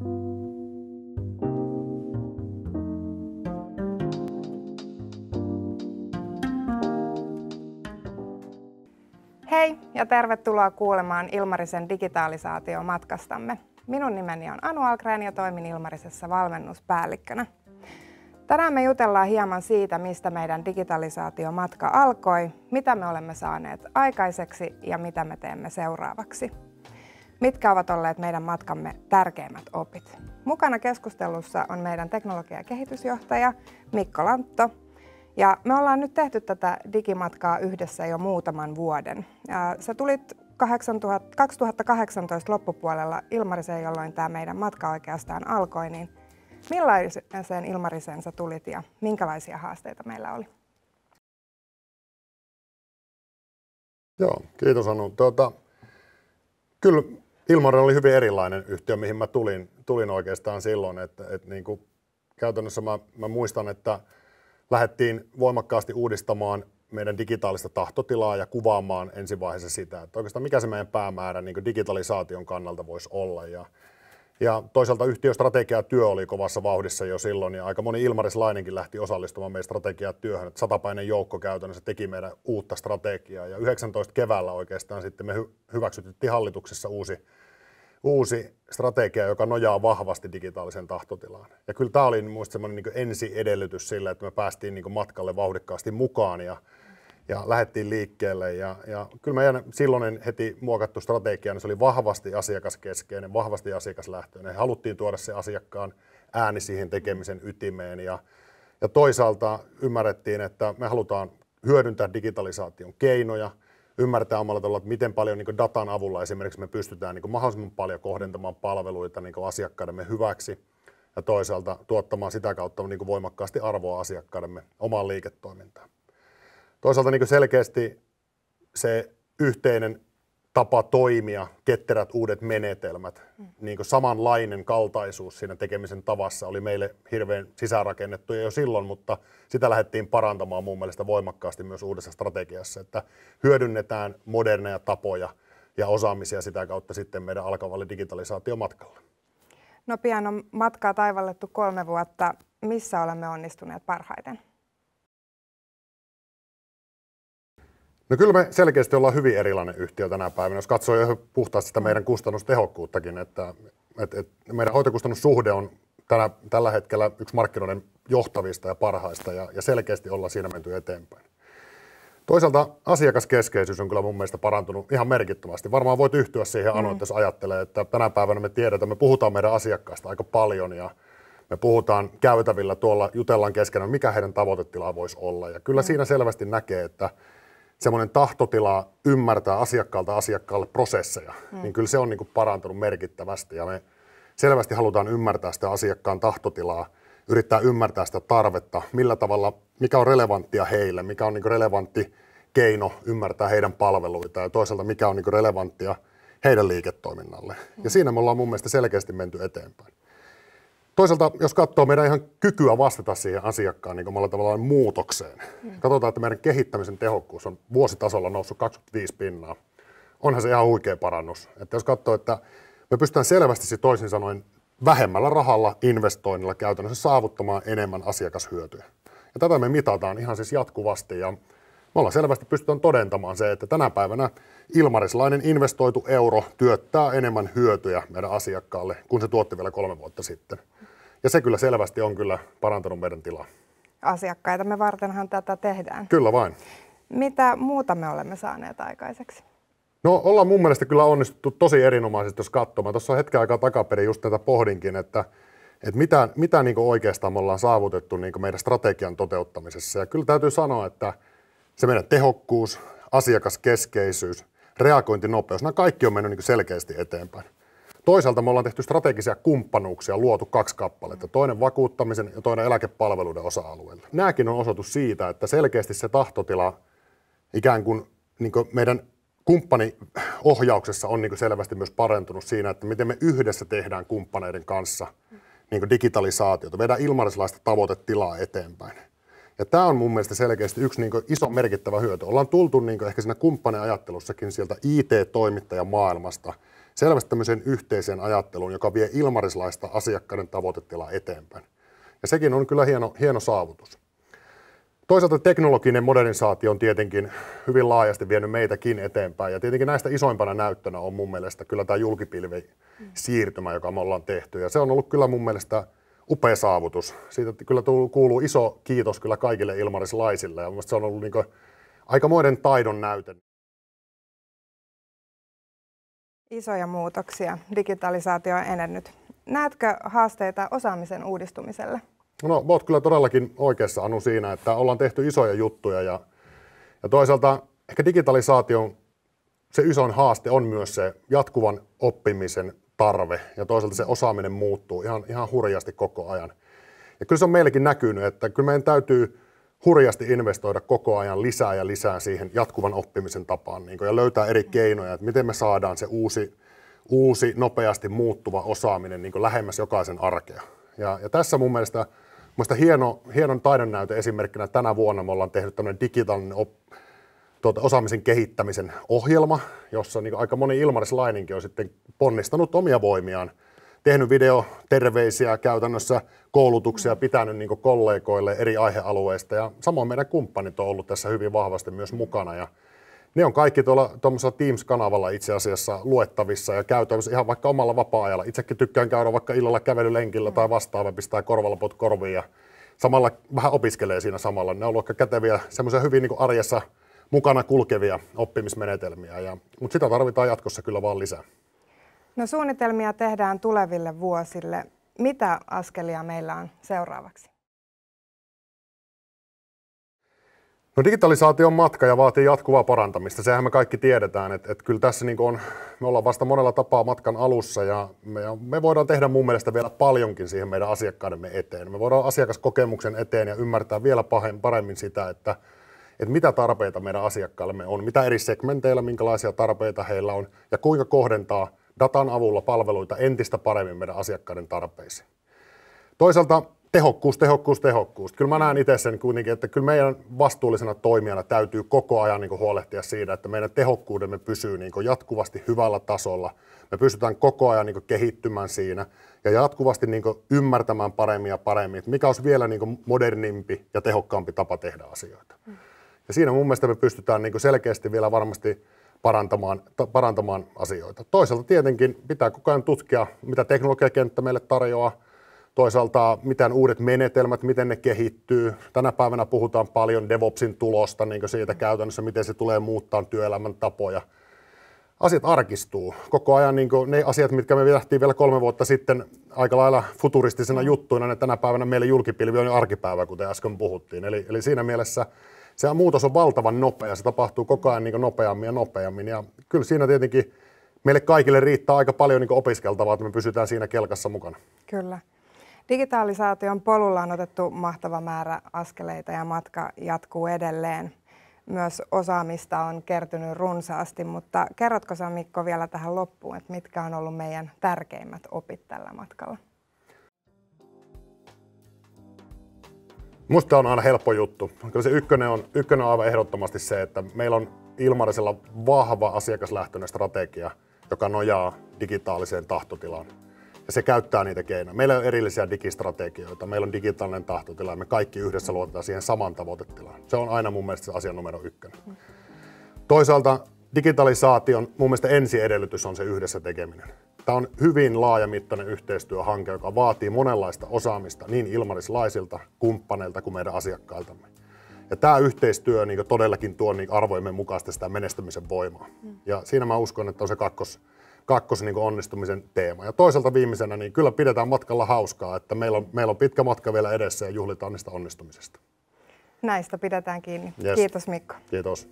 Hei ja tervetuloa kuulemaan Ilmarisen digitalisaatiomatkastamme. Minun nimeni on Anu Algren ja toimin Ilmarisessa valmennuspäällikkönä. Tänään me jutellaan hieman siitä, mistä meidän digitalisaatiomatka alkoi, mitä me olemme saaneet aikaiseksi ja mitä me teemme seuraavaksi. Mitkä ovat olleet meidän matkamme tärkeimmät opit? Mukana keskustelussa on meidän teknologia- ja kehitysjohtaja Mikko Lantto. Ja me ollaan nyt tehty tätä digimatkaa yhdessä jo muutaman vuoden. Ja sä tulit 2018 loppupuolella Ilmariseen, jolloin tämä meidän matka oikeastaan alkoi, niin millaiseen Ilmariseen sä tulit ja minkälaisia haasteita meillä oli? Joo, kiitos Anu. Tuota, kyllä Ilmarin oli hyvin erilainen yhtiö, mihin mä tulin, tulin oikeastaan silloin. Että, että niin kuin käytännössä mä, mä muistan, että lähdettiin voimakkaasti uudistamaan meidän digitaalista tahtotilaa ja kuvaamaan ensivaiheessa sitä, että oikeastaan mikä se meidän päämäärä niin digitalisaation kannalta voisi olla. Ja ja toisaalta yhtiöstrategiatyö oli kovassa vauhdissa jo silloin ja aika moni ilmarislainenkin lähti osallistumaan meidän strategiatyöhön. Et satapäinen joukko käytännössä teki meidän uutta strategiaa ja 19 keväällä oikeastaan sitten me hy- hyväksytettiin hallituksessa uusi, uusi strategia, joka nojaa vahvasti digitaaliseen tahtotilaan. Ja kyllä tämä oli muista semmoinen niin ensi edellytys sille, että me päästiin niin matkalle vauhdikkaasti mukaan ja ja lähdettiin liikkeelle. Ja, ja kyllä meidän silloinen heti muokattu strategia, niin se oli vahvasti asiakaskeskeinen, vahvasti asiakaslähtöinen. Haluttiin tuoda se asiakkaan ääni siihen tekemisen ytimeen ja, ja toisaalta ymmärrettiin, että me halutaan hyödyntää digitalisaation keinoja, ymmärtää omalla tavalla, että miten paljon niin datan avulla esimerkiksi me pystytään niin mahdollisimman paljon kohdentamaan palveluita niin asiakkaidemme hyväksi ja toisaalta tuottamaan sitä kautta niin voimakkaasti arvoa asiakkaidemme omaan liiketoimintaan toisaalta niin selkeästi se yhteinen tapa toimia, ketterät uudet menetelmät, mm. niin samanlainen kaltaisuus siinä tekemisen tavassa oli meille hirveän sisäänrakennettu jo silloin, mutta sitä lähdettiin parantamaan mun mielestä voimakkaasti myös uudessa strategiassa, että hyödynnetään moderneja tapoja ja osaamisia sitä kautta sitten meidän alkavalle digitalisaatiomatkalle. No pian on matkaa taivallettu kolme vuotta. Missä olemme onnistuneet parhaiten? No kyllä me selkeästi ollaan hyvin erilainen yhtiö tänä päivänä, jos katsoo jo puhtaasti sitä meidän kustannustehokkuuttakin, että, että, että meidän hoitokustannussuhde on tänä, tällä hetkellä yksi markkinoiden johtavista ja parhaista ja, ja selkeästi ollaan siinä menty eteenpäin. Toisaalta asiakaskeskeisyys on kyllä mun mielestä parantunut ihan merkittävästi. Varmaan voit yhtyä siihen Anu, mm. että jos ajattelee, että tänä päivänä me tiedetään, me puhutaan meidän asiakkaista aika paljon ja me puhutaan käytävillä tuolla, jutellaan keskenään, mikä heidän tavoitetilaa voisi olla. Ja kyllä mm. siinä selvästi näkee, että semmoinen tahtotila ymmärtää asiakkaalta asiakkaalle prosesseja, mm. niin kyllä se on niin kuin parantunut merkittävästi ja me selvästi halutaan ymmärtää sitä asiakkaan tahtotilaa, yrittää ymmärtää sitä tarvetta, millä tavalla, mikä on relevanttia heille, mikä on niin kuin relevantti keino ymmärtää heidän palveluita ja toisaalta mikä on niin kuin relevanttia heidän liiketoiminnalle. Mm. Ja siinä me ollaan mun mielestä selkeästi menty eteenpäin toisaalta, jos katsoo meidän ihan kykyä vastata siihen asiakkaan niin kuin tavallaan muutokseen, mm. katsotaan, että meidän kehittämisen tehokkuus on vuositasolla noussut 25 pinnaa. Onhan se ihan huikea parannus. Että jos katsoo, että me pystytään selvästi siis toisin sanoen vähemmällä rahalla investoinnilla käytännössä saavuttamaan enemmän asiakashyötyä. Ja tätä me mitataan ihan siis jatkuvasti ja me ollaan selvästi pystytään todentamaan se, että tänä päivänä ilmarislainen investoitu euro työttää enemmän hyötyjä meidän asiakkaalle, kun se tuotti vielä kolme vuotta sitten. Ja se kyllä selvästi on kyllä parantanut meidän tilaa. Asiakkaitamme vartenhan tätä tehdään. Kyllä vain. Mitä muuta me olemme saaneet aikaiseksi? No ollaan mun mielestä kyllä onnistuttu tosi erinomaisesti, jos katsomaan. Tuossa hetken aikaa takaperin just tätä pohdinkin, että, että mitä, mitä niin oikeastaan me ollaan saavutettu niin meidän strategian toteuttamisessa. Ja kyllä täytyy sanoa, että se meidän tehokkuus, asiakaskeskeisyys, reagointinopeus, nämä kaikki on mennyt niin selkeästi eteenpäin. Toisaalta me ollaan tehty strategisia kumppanuuksia, luotu kaksi kappaletta, toinen vakuuttamisen ja toinen eläkepalveluiden osa-alueelle. Nämäkin on osoitus siitä, että selkeästi se tahtotila ikään kuin, niin kuin meidän kumppaniohjauksessa on niin kuin selvästi myös parantunut siinä, että miten me yhdessä tehdään kumppaneiden kanssa niin kuin digitalisaatiota, vedään ilmaiselaista tavoitetilaa eteenpäin. Ja tämä on mun mielestä selkeästi yksi niin iso merkittävä hyöty. Ollaan tultu niin ehkä siinä kumppaneajattelussakin sieltä IT-toimittajamaailmasta – selvästi tämmöiseen yhteiseen ajatteluun, joka vie ilmarislaista asiakkaiden tavoitetilaa eteenpäin. Ja sekin on kyllä hieno, hieno saavutus. Toisaalta teknologinen modernisaatio on tietenkin hyvin laajasti vienyt meitäkin eteenpäin. Ja tietenkin näistä isoimpana näyttönä on mun mielestä kyllä tämä julkipilvi siirtymä, joka me ollaan tehty. Ja se on ollut kyllä mun mielestä upea saavutus. Siitä kyllä kuuluu iso kiitos kyllä kaikille ilmarislaisille. Ja mun se on ollut niin aikamoinen taidon näyte. Isoja muutoksia. Digitalisaatio on edennyt. Näetkö haasteita osaamisen uudistumiselle? No, olet kyllä todellakin oikeassa Anu siinä, että ollaan tehty isoja juttuja ja, ja toisaalta ehkä digitalisaation se isoin haaste on myös se jatkuvan oppimisen tarve ja toisaalta se osaaminen muuttuu ihan, ihan hurjasti koko ajan. Ja kyllä se on meillekin näkynyt, että kyllä meidän täytyy hurjasti investoida koko ajan lisää ja lisää siihen jatkuvan oppimisen tapaan niin kuin, ja löytää eri keinoja, että miten me saadaan se uusi, uusi nopeasti muuttuva osaaminen niin kuin, lähemmäs jokaisen arkea. Ja, ja tässä mun mielestä mielestä hieno, hienon taidennäyte esimerkkinä tänä vuonna me ollaan tehnyt tämmöinen digitaalinen op, tuota, osaamisen kehittämisen ohjelma, jossa niin aika moni Ilmaris Laininkin on sitten ponnistanut omia voimiaan tehnyt video terveisiä käytännössä koulutuksia pitänyt niin kollegoille eri aihealueista ja samoin meidän kumppanit on ollut tässä hyvin vahvasti myös mukana ja ne on kaikki tuolla tuommoisella Teams-kanavalla itse asiassa luettavissa ja käytännössä ihan vaikka omalla vapaa-ajalla. Itsekin tykkään käydä vaikka illalla kävelylenkillä tai vastaava, pistää korvalaput korviin ja samalla vähän opiskelee siinä samalla. Ne on ollut käteviä, semmoisia hyvin niin arjessa mukana kulkevia oppimismenetelmiä, ja, mutta sitä tarvitaan jatkossa kyllä vaan lisää. No suunnitelmia tehdään tuleville vuosille. Mitä askelia meillä on seuraavaksi? No digitalisaatio on matka ja vaatii jatkuvaa parantamista. Sehän me kaikki tiedetään, että, että kyllä tässä niin on, me ollaan vasta monella tapaa matkan alussa ja me, me voidaan tehdä mun mielestä vielä paljonkin siihen meidän asiakkaidemme eteen. Me voidaan asiakaskokemuksen eteen ja ymmärtää vielä pahen, paremmin sitä, että, että mitä tarpeita meidän asiakkaillemme on, mitä eri segmenteillä, minkälaisia tarpeita heillä on ja kuinka kohdentaa – datan avulla palveluita entistä paremmin meidän asiakkaiden tarpeisiin. Toisaalta tehokkuus, tehokkuus, tehokkuus. Kyllä mä näen itse sen kuitenkin, että kyllä meidän vastuullisena toimijana täytyy koko ajan niin huolehtia siitä, että meidän tehokkuudemme pysyy niin jatkuvasti hyvällä tasolla. Me pystytään koko ajan niin kehittymään siinä ja jatkuvasti niin ymmärtämään paremmin ja paremmin, että mikä olisi vielä niin modernimpi ja tehokkaampi tapa tehdä asioita. Ja siinä mun mielestä me pystytään niin selkeästi vielä varmasti parantamaan, parantamaan asioita. Toisaalta tietenkin pitää koko ajan tutkia, mitä teknologiakenttä meille tarjoaa, toisaalta miten uudet menetelmät, miten ne kehittyy. Tänä päivänä puhutaan paljon DevOpsin tulosta, niin siitä käytännössä, miten se tulee muuttaa työelämän tapoja. Asiat arkistuu. Koko ajan niin ne asiat, mitkä me vedähtiin vielä kolme vuotta sitten aika lailla futuristisena mm. juttuina, ne tänä päivänä meille julkipilvi on jo arkipäivä, kuten äsken puhuttiin. Eli, eli siinä mielessä sehän muutos on valtavan nopea, se tapahtuu koko ajan niin nopeammin ja nopeammin. Ja kyllä siinä tietenkin meille kaikille riittää aika paljon niin opiskeltavaa, että me pysytään siinä kelkassa mukana. Kyllä. Digitalisaation polulla on otettu mahtava määrä askeleita ja matka jatkuu edelleen. Myös osaamista on kertynyt runsaasti, mutta kerrotko sä Mikko vielä tähän loppuun, että mitkä on ollut meidän tärkeimmät opit tällä matkalla? Musta on aina helppo juttu. Kyllä se ykkönen on, ykkönen on aivan ehdottomasti se, että meillä on Ilmarisella vahva asiakaslähtöinen strategia, joka nojaa digitaaliseen tahtotilaan. Ja se käyttää niitä keinoja. Meillä on erillisiä digistrategioita, meillä on digitaalinen tahtotila ja me kaikki yhdessä luotetaan siihen saman tavoitetilaan. Se on aina mun mielestä se asia numero ykkönen. Toisaalta digitalisaation mun mielestä ensi edellytys on se yhdessä tekeminen. Tämä on hyvin laajamittainen yhteistyöhanke, joka vaatii monenlaista osaamista niin ilmarislaisilta, kumppaneilta kuin meidän asiakkailtamme. Ja tämä yhteistyö niin todellakin tuo niin arvoimme mukaista sitä menestymisen voimaa. Mm. Ja siinä mä uskon, että on se kakkos, kakkos niin onnistumisen teema. Ja toisaalta viimeisenä, niin kyllä pidetään matkalla hauskaa, että meillä on, meillä on pitkä matka vielä edessä ja juhlitaan niistä onnistumisesta. Näistä pidetään kiinni. Yes. Kiitos Mikko. Kiitos.